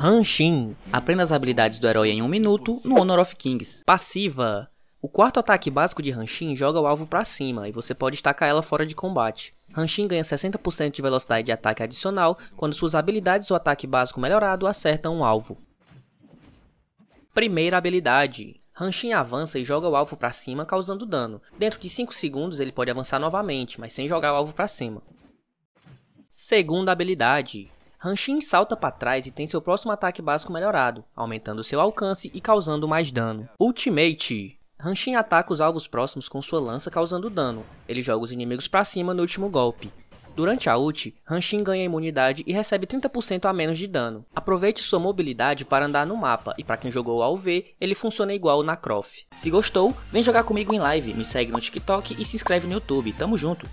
Han Aprenda as habilidades do herói em um minuto no Honor of Kings. Passiva. O quarto ataque básico de Hanshin joga o alvo para cima e você pode estacar ela fora de combate. Hanshin ganha 60% de velocidade de ataque adicional quando suas habilidades ou ataque básico melhorado acertam um alvo. Primeira habilidade. Hanshin avança e joga o alvo para cima causando dano. Dentro de 5 segundos ele pode avançar novamente, mas sem jogar o alvo para cima. Segunda habilidade. Hanshin salta para trás e tem seu próximo ataque básico melhorado, aumentando seu alcance e causando mais dano. Ultimate Hanshin ataca os alvos próximos com sua lança causando dano. Ele joga os inimigos para cima no último golpe. Durante a ult, Hanshin ganha imunidade e recebe 30% a menos de dano. Aproveite sua mobilidade para andar no mapa, e para quem jogou ao V, ele funciona igual na Croft. Se gostou, vem jogar comigo em live, me segue no TikTok e se inscreve no YouTube, tamo junto!